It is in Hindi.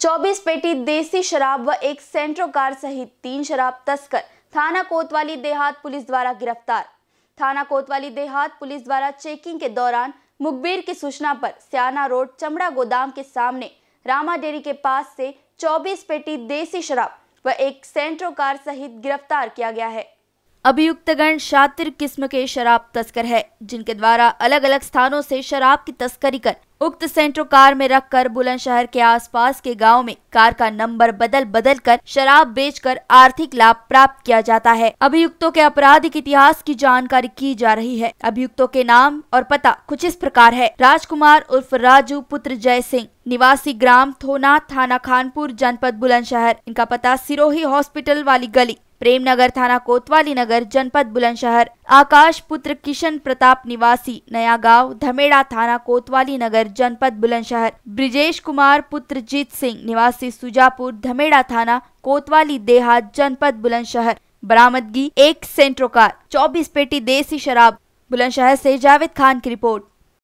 24 पेटी देसी शराब व एक सेंट्रो कार सहित तीन शराब तस्कर थाना कोतवाली देहात पुलिस द्वारा गिरफ्तार थाना कोतवाली देहात पुलिस द्वारा चेकिंग के दौरान मुखबिर की सूचना पर सियाना रोड चमड़ा गोदाम के सामने रामा डेरी के पास से 24 पेटी देसी शराब व एक सेंट्रो कार सहित गिरफ्तार किया गया है अभियुक्तगण शातिर किस्म के शराब तस्कर है जिनके द्वारा अलग अलग स्थानों से शराब की तस्करी कर उक्त सेंट्रो कार में रखकर बुलंदशहर के आसपास के गांव में कार का नंबर बदल बदल कर शराब बेचकर आर्थिक लाभ प्राप्त किया जाता है अभियुक्तों के आपराधिक इतिहास की जानकारी की जा रही है अभियुक्तों के नाम और पता कुछ इस प्रकार है राजकुमार उर्फ राजू पुत्र जय सिंह निवासी ग्राम थोना थाना खानपुर जनपद बुलंदशहर इनका पता सिरोही हॉस्पिटल वाली गली प्रेमनगर थाना कोतवाली नगर जनपद बुलंदशहर आकाश पुत्र किशन प्रताप निवासी नया गांव धमेड़ा थाना कोतवाली नगर जनपद बुलंदशहर ब्रिजेश कुमार पुत्र जीत सिंह निवासी सुजापुर धमेड़ा थाना कोतवाली देहात जनपद बुलंदशहर बरामदगी एक सेंट्रो कार चौबीस पेटी देसी शराब बुलंदशहर से जावेद खान की रिपोर्ट